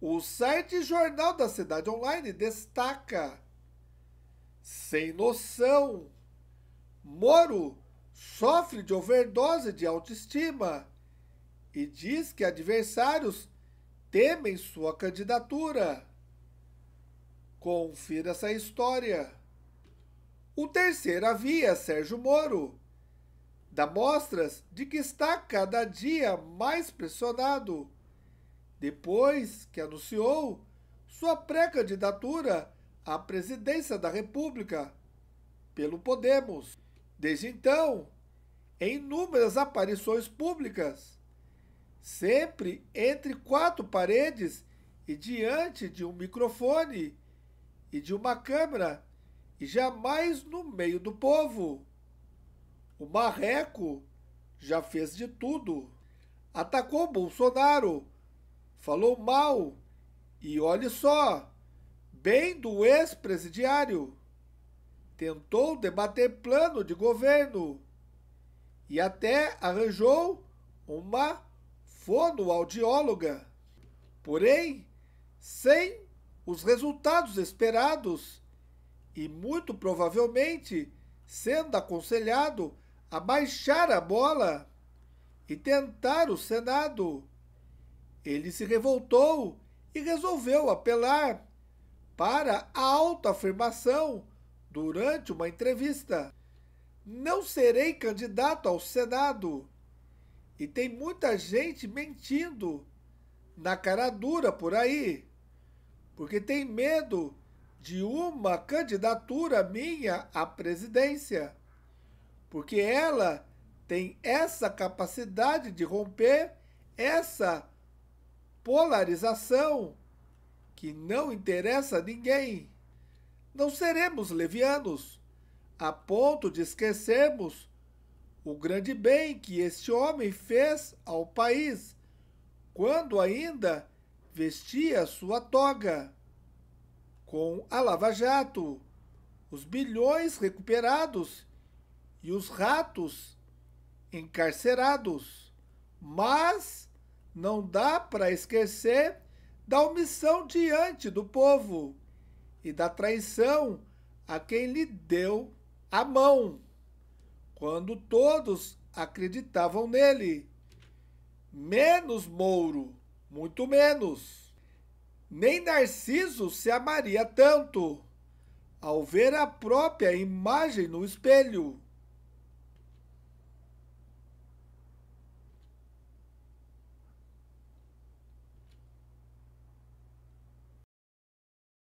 O site Jornal da Cidade Online destaca: sem noção, Moro sofre de overdose de autoestima e diz que adversários temem sua candidatura. Confira essa história. O terceiro havia Sérgio Moro dá mostras de que está cada dia mais pressionado depois que anunciou sua pré-candidatura à presidência da República pelo Podemos. Desde então, em inúmeras aparições públicas, sempre entre quatro paredes e diante de um microfone e de uma câmera, e jamais no meio do povo. O Marreco já fez de tudo. Atacou Bolsonaro falou mal, e olhe só, bem do ex-presidiário. Tentou debater plano de governo e até arranjou uma fonoaudióloga. Porém, sem os resultados esperados e muito provavelmente sendo aconselhado a baixar a bola e tentar o Senado ele se revoltou e resolveu apelar para a autoafirmação durante uma entrevista. Não serei candidato ao Senado. E tem muita gente mentindo na cara dura por aí, porque tem medo de uma candidatura minha à presidência, porque ela tem essa capacidade de romper essa polarização que não interessa a ninguém. Não seremos levianos a ponto de esquecermos o grande bem que este homem fez ao país quando ainda vestia sua toga. Com a Lava Jato, os bilhões recuperados e os ratos encarcerados. Mas não dá para esquecer da omissão diante do povo e da traição a quem lhe deu a mão, quando todos acreditavam nele. Menos Mouro, muito menos. Nem Narciso se amaria tanto ao ver a própria imagem no espelho.